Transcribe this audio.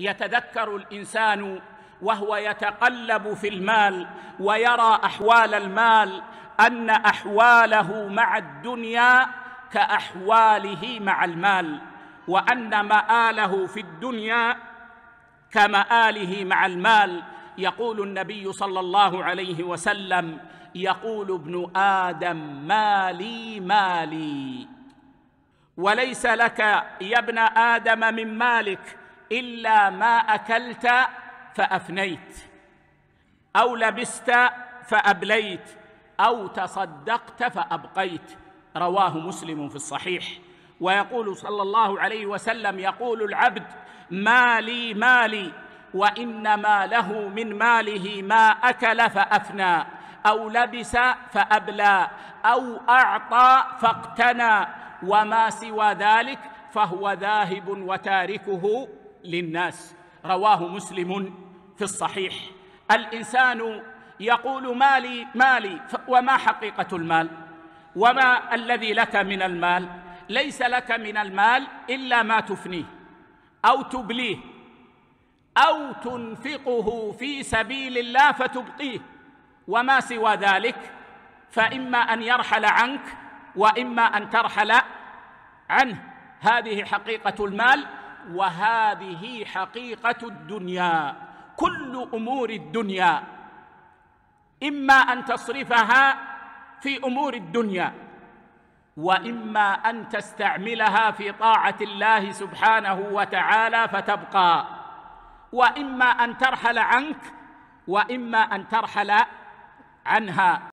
يتذكر الانسان وهو يتقلب في المال ويرى احوال المال ان احواله مع الدنيا كاحواله مع المال وان ماله في الدنيا كماله مع المال يقول النبي صلى الله عليه وسلم يقول ابن ادم مالي مالي وليس لك يا ابن ادم من مالك إلا ما أكلت فأفنيت أو لبست فأبليت أو تصدقت فأبقيت رواه مسلم في الصحيح ويقول صلى الله عليه وسلم يقول العبد مالي مالي وإنما له من ماله ما أكل فأفنى أو لبس فأبلى أو أعطى فاقتنى وما سوى ذلك فهو ذاهب وتاركه للناس رواه مسلم في الصحيح الإنسان يقول مالي مالي وما حقيقة المال وما الذي لك من المال ليس لك من المال إلا ما تفنيه أو تبليه أو تنفقه في سبيل الله فتبقيه وما سوى ذلك فإما أن يرحل عنك وإما أن ترحل عنه هذه حقيقة المال وهذه حقيقه الدنيا كل امور الدنيا اما ان تصرفها في امور الدنيا واما ان تستعملها في طاعه الله سبحانه وتعالى فتبقى واما ان ترحل عنك واما ان ترحل عنها